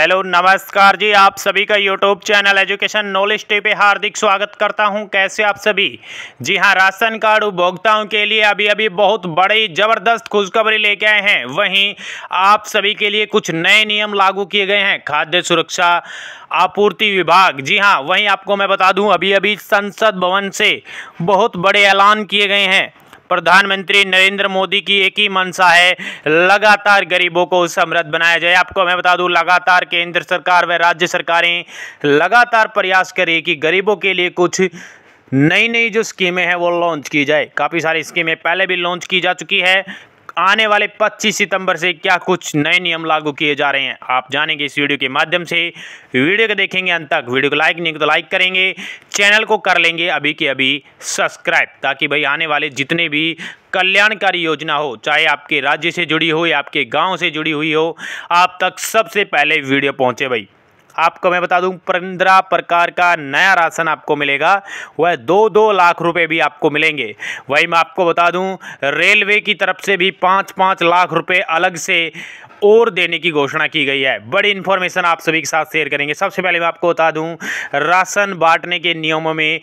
hello नमस्कार जी आप सभी का YouTube channel education knowledge T पे हार्दिक स्वागत करता हूं कैसे आप सभी जी हां राशन कार्ड उपभोक्ताओं के लिए अभी अभी बहुत बड़ी ज़बरदस्त खुशखबरी लेके आए हैं वहीं आप सभी के लिए कुछ नए नियम लागू किए गए हैं खाद्य सुरक्षा आपूर्ति विभाग जी हाँ वहीं आपको मैं बता दूँ अभी अभी संसद भवन से बहुत बड़े ऐलान किए गए हैं प्रधानमंत्री नरेंद्र मोदी की एक ही मंशा है लगातार गरीबों को समृद्ध बनाया जाए आपको मैं बता दूं लगातार केंद्र सरकार व राज्य सरकारें लगातार प्रयास करें कि गरीबों के लिए कुछ नई नई जो स्कीमें हैं वो लॉन्च की जाए काफ़ी सारी स्कीमें पहले भी लॉन्च की जा चुकी है आने वाले 25 सितंबर से क्या कुछ नए नियम लागू किए जा रहे हैं आप जानेंगे इस वीडियो के माध्यम से वीडियो को देखेंगे अंत तक वीडियो को लाइक नहीं तो लाइक करेंगे चैनल को कर लेंगे अभी के अभी सब्सक्राइब ताकि भाई आने वाले जितने भी कल्याणकारी योजना हो चाहे आपके राज्य से जुड़ी हो या आपके गाँव से जुड़ी हुई हो आप तक सबसे पहले वीडियो पहुँचे भाई आपको मैं बता दूं पंद्रह प्रकार का नया राशन आपको मिलेगा वह दो दो लाख रुपए भी आपको मिलेंगे वही मैं आपको बता दूं रेलवे की तरफ से भी पाँच पाँच लाख रुपए अलग से और देने की घोषणा की गई है बड़ी इन्फॉर्मेशन आप सभी के साथ शेयर करेंगे सबसे पहले मैं आपको बता दूं राशन बांटने के नियमों में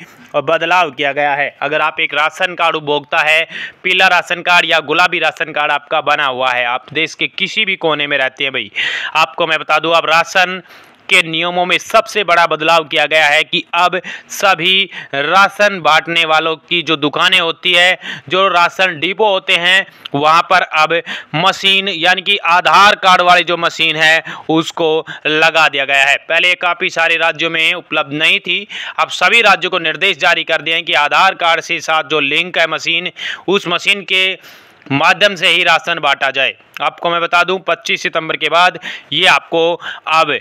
बदलाव किया गया है अगर आप एक राशन कार्ड उपभोक्ता है पीला राशन कार्ड या गुलाबी राशन कार्ड आपका बना हुआ है आप देश के किसी भी कोने में रहते हैं भाई आपको मैं बता दूँ आप राशन के नियमों में सबसे बड़ा बदलाव किया गया है कि अब सभी राशन बांटने वालों की जो दुकानें होती है जो राशन डिपो होते हैं वहाँ पर अब मशीन यानी कि आधार कार्ड वाली जो मशीन है उसको लगा दिया गया है पहले काफ़ी सारे राज्यों में उपलब्ध नहीं थी अब सभी राज्यों को निर्देश जारी कर दिए हैं कि आधार कार्ड से साथ जो लिंक है मशीन उस मशीन के माध्यम से ही राशन बांटा जाए आपको मैं बता दूं 25 सितंबर के बाद ये आपको अब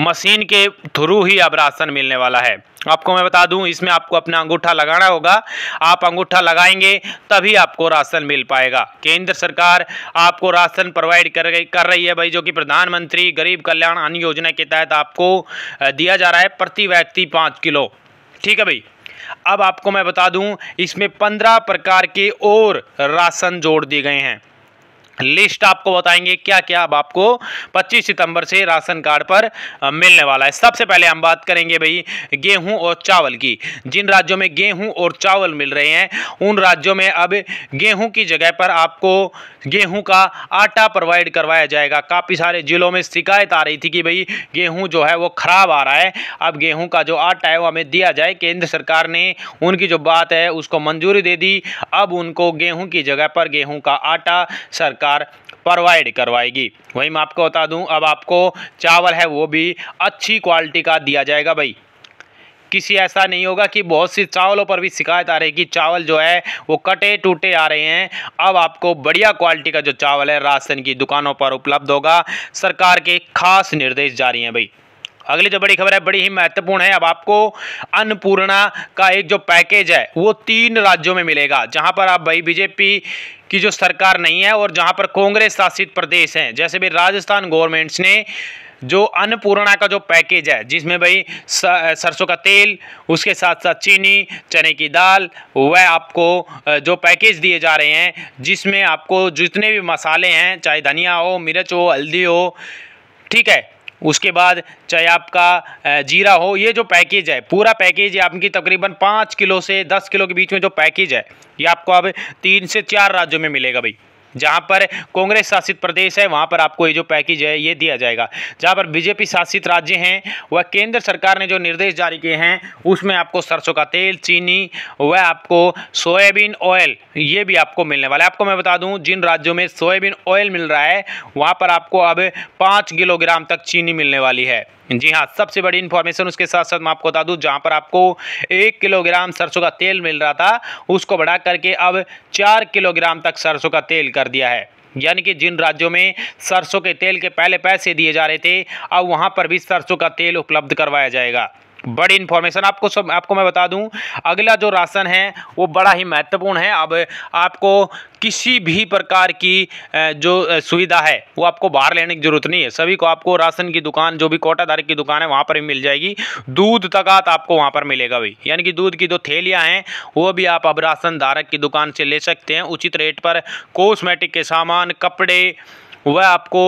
मशीन के थ्रू ही अब राशन मिलने वाला है आपको मैं बता दूं इसमें आपको अपना अंगूठा लगाना होगा आप अंगूठा लगाएंगे तभी आपको राशन मिल पाएगा केंद्र सरकार आपको राशन प्रोवाइड कर कर रही है भाई जो कि प्रधानमंत्री गरीब कल्याण अन्न योजना के तहत आपको दिया जा रहा है प्रति व्यक्ति पाँच किलो ठीक है भाई अब आपको मैं बता दूं इसमें पंद्रह प्रकार के और राशन जोड़ दिए गए हैं लिस्ट आपको बताएंगे क्या क्या अब आपको 25 सितंबर से राशन कार्ड पर मिलने वाला है सबसे पहले हम बात करेंगे भाई गेहूं और चावल की जिन राज्यों में गेहूं और चावल मिल रहे हैं उन राज्यों में अब गेहूं की जगह पर आपको गेहूं का आटा प्रोवाइड करवाया जाएगा काफ़ी सारे ज़िलों में शिकायत आ रही थी कि भाई गेहूँ जो है वो ख़राब आ रहा है अब गेहूँ का जो आटा है वो हमें दिया जाए केंद्र सरकार ने उनकी जो बात है उसको मंजूरी दे दी अब उनको गेहूँ की जगह पर गेहूँ का आटा सरकार सरकार प्रोवाइड करवाएगी वही मैं आपको बता दूं अब आपको चावल है वो भी अच्छी क्वालिटी का दिया जाएगा भाई किसी ऐसा नहीं होगा कि बहुत सी चावलों पर भी शिकायत आ रही कि चावल जो है वो कटे टूटे आ रहे हैं अब आपको बढ़िया क्वालिटी का जो चावल है राशन की दुकानों पर उपलब्ध होगा सरकार के खास निर्देश जारी हैं भाई अगली जो बड़ी खबर है बड़ी ही महत्वपूर्ण है अब आपको अन्नपूर्णा का एक जो पैकेज है वो तीन राज्यों में मिलेगा जहां पर आप भाई बीजेपी की जो सरकार नहीं है और जहां पर कांग्रेस शासित प्रदेश हैं जैसे भी राजस्थान गवर्नमेंट्स ने जो अन्नपूर्णा का जो पैकेज है जिसमें भाई सरसों का तेल उसके साथ साथ चीनी चने की दाल वह आपको जो पैकेज दिए जा रहे हैं जिसमें आपको जितने भी मसाले हैं चाहे धनिया हो मिर्च हो हल्दी हो ठीक है उसके बाद चाहे आपका जीरा हो ये जो पैकेज है पूरा पैकेज आपकी तकरीबन पाँच किलो से दस किलो के बीच में जो पैकेज है ये आपको अब तीन से चार राज्यों में मिलेगा भाई जहाँ पर कांग्रेस शासित प्रदेश है वहाँ पर आपको ये जो पैकेज है ये दिया जाएगा जहाँ पर बीजेपी शासित राज्य हैं वह केंद्र सरकार ने जो निर्देश जारी किए हैं उसमें आपको सरसों का तेल चीनी वह आपको सोयाबीन ऑयल ये भी आपको मिलने वाला है आपको मैं बता दूँ जिन राज्यों में सोयाबीन ऑयल मिल रहा है वहाँ पर आपको अब पाँच किलोग्राम तक चीनी मिलने वाली है जी हाँ सबसे बड़ी इन्फॉर्मेशन उसके साथ साथ मैं आपको बता दूँ जहाँ पर आपको एक किलोग्राम सरसों का तेल मिल रहा था उसको बढ़ा करके अब चार किलोग्राम तक सरसों का तेल कर कर दिया है यानी कि जिन राज्यों में सरसों के तेल के पहले पैसे दिए जा रहे थे अब वहाँ पर भी सरसों का तेल उपलब्ध करवाया जाएगा बड़ी इन्फॉर्मेशन आपको सब आपको मैं बता दूं अगला जो राशन है वो बड़ा ही महत्वपूर्ण है अब आपको किसी भी प्रकार की जो सुविधा है वो आपको बाहर लेने की ज़रूरत नहीं है सभी को आपको राशन की दुकान जो भी कोटाधारी की दुकान है वहाँ पर ही मिल जाएगी दूध तकात आपको वहाँ पर मिलेगा भाई यानी कि दूध की जो थैलियाँ हैं वो भी आप अब राशन धारक की दुकान से ले सकते हैं उचित रेट पर कॉस्मेटिक के सामान कपड़े वह आपको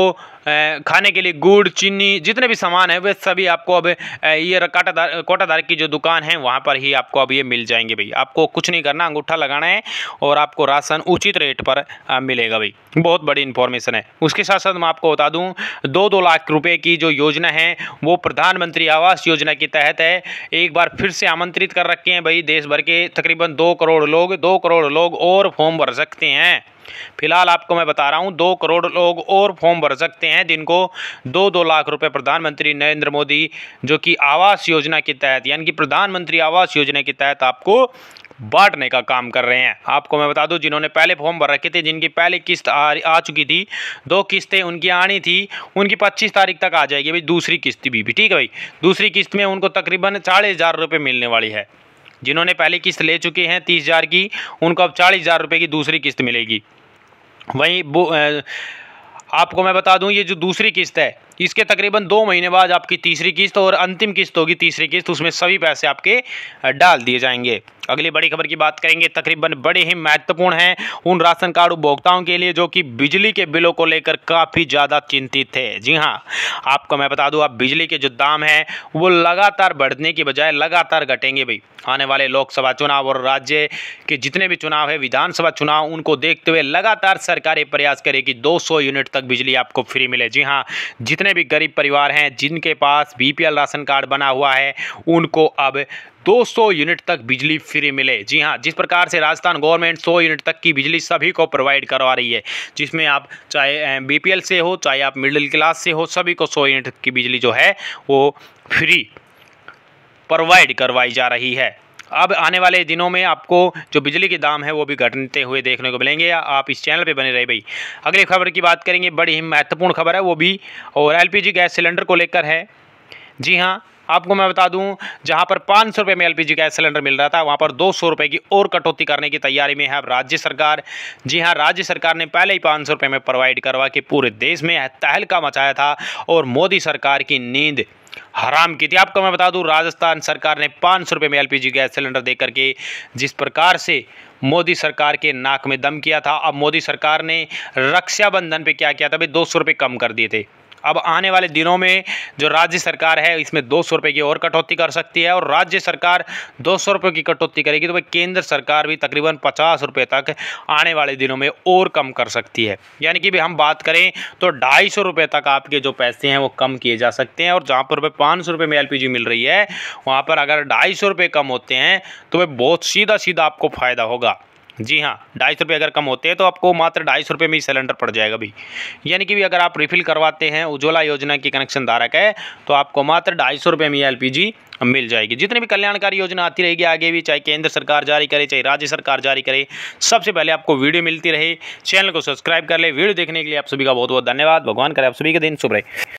खाने के लिए गुड़ चीनी जितने भी सामान है वे सभी आपको अब ये काटादार कोटादार की जो दुकान है वहाँ पर ही आपको अब ये मिल जाएंगे भाई आपको कुछ नहीं करना अंगूठा लगाना है और आपको राशन उचित रेट पर मिलेगा भाई बहुत बड़ी इन्फॉर्मेशन है उसके साथ साथ मैं आपको बता दूँ दो दो लाख रुपये की जो योजना है वो प्रधानमंत्री आवास योजना के तहत है एक बार फिर से आमंत्रित कर रखे हैं भाई देश भर के तकरीबन दो करोड़ लोग दो करोड़ लोग और फॉर्म भर सकते हैं फिलहाल आपको मैं बता रहा हूँ दो करोड़ लोग और फॉर्म भर सकते हैं जिनको दो दो लाख रुपए प्रधानमंत्री नरेंद्र मोदी जो कि आवास योजना के तहत यानी कि प्रधानमंत्री आवास योजना के तहत आपको बांटने का काम कर रहे हैं आपको मैं बता दूं जिन्होंने पहले फॉर्म भर रखे थे जिनकी पहली किस्त आ, आ चुकी थी दो किस्तें उनकी आनी थी उनकी 25 तारीख तक आ जाएगी भाई दूसरी किस्त भी भी ठीक है भाई दूसरी किस्त में उनको तकरीबन चालीस हज़ार रुपये मिलने वाली है जिन्होंने पहली किस्त ले चुके हैं तीस हज़ार की उनको अब चालीस हज़ार रुपये की दूसरी किस्त मिलेगी वहीं आपको मैं बता दूं ये जो दूसरी किस्त है इसके तकरीबन दो महीने बाद आपकी तीसरी किस्त और अंतिम किस्त होगी तीसरी किस्त उसमें सभी पैसे आपके डाल दिए जाएंगे अगली बड़ी खबर की बात करेंगे तकरीबन बड़े ही महत्वपूर्ण हैं उन राशन कार्ड उपभोक्ताओं के लिए जो कि बिजली के बिलों को लेकर काफ़ी ज़्यादा चिंतित थे जी हाँ आपको मैं बता दूँ आप बिजली के जो दाम हैं वो लगातार बढ़ने की बजाय लगातार घटेंगे भाई आने वाले लोकसभा चुनाव और राज्य के जितने भी चुनाव है विधानसभा चुनाव उनको देखते हुए लगातार सरकार ये प्रयास करे कि दो यूनिट तक बिजली आपको फ्री मिले जी हाँ जितने जितने भी गरीब परिवार हैं जिनके पास बीपीएल राशन कार्ड बना हुआ है उनको अब 200 यूनिट तक बिजली फ्री मिले जी हाँ जिस प्रकार से राजस्थान गवर्नमेंट 100 यूनिट तक की बिजली सभी को प्रोवाइड करवा रही है जिसमें आप चाहे बीपीएल से हो चाहे आप मिडिल क्लास से हो सभी को 100 यूनिट की बिजली जो है वो फ्री प्रोवाइड करवाई जा रही है अब आने वाले दिनों में आपको जो बिजली के दाम है वो भी घटते हुए देखने को मिलेंगे आप इस चैनल पर बने रहे भाई अगली खबर की बात करेंगे बड़ी ही महत्वपूर्ण खबर है वो भी और एलपीजी गैस सिलेंडर को लेकर है जी हाँ आपको मैं बता दूं जहां पर पाँच सौ रुपये में एलपीजी गैस सिलेंडर मिल रहा था वहां पर दो सौ रुपये की और कटौती करने की तैयारी में है अब राज्य सरकार जी हां राज्य सरकार ने पहले ही पाँच सौ रुपये में प्रोवाइड करवा के पूरे देश में तहलका मचाया था और मोदी सरकार की नींद हराम की थी आपको मैं बता दूं राजस्थान सरकार ने पाँच सौ में एलपीजी गैस सिलेंडर दे करके जिस प्रकार से मोदी सरकार के नाक में दम किया था अब मोदी सरकार ने रक्षाबंधन पे क्या किया था भाई दो सौ कम कर दिए थे अब आने वाले दिनों में जो राज्य सरकार है इसमें दो सौ की और कटौती कर सकती है और राज्य सरकार दो सौ की कटौती करेगी तो भाई केंद्र सरकार भी तकरीबन पचास रुपये तक आने वाले दिनों में और कम कर सकती है यानी कि भी हम बात करें तो ढाई सौ रुपये तक आपके जो पैसे हैं वो कम किए जा सकते हैं और जहाँ पर भाई पाँच सौ रुपये में एल मिल रही है वहाँ पर अगर ढाई सौ रुपये कम होते हैं तो भाई बहुत सीधा सीधा आपको फ़ायदा होगा जी हाँ ढाई सौ रुपये अगर कम होते हैं तो आपको मात्र ढाई सौ रुपये में ही सिलेंडर पड़ जाएगा भाई यानी कि भी अगर आप रिफ़िल करवाते हैं उज्ज्वला योजना की कनेक्शन धारक है तो आपको मात्र ढाई सौ रुपये में एल मिल जाएगी जितनी भी कल्याणकारी योजना आती रहेगी आगे भी चाहे केंद्र सरकार जारी करे चाहे राज्य सरकार जारी करे सबसे पहले आपको वीडियो मिलती रहे चैनल को सब्सक्राइब कर ले वीडियो देखने के लिए आप सभी का बहुत बहुत धन्यवाद भगवान करे आप सभी के दिन शुभ रहे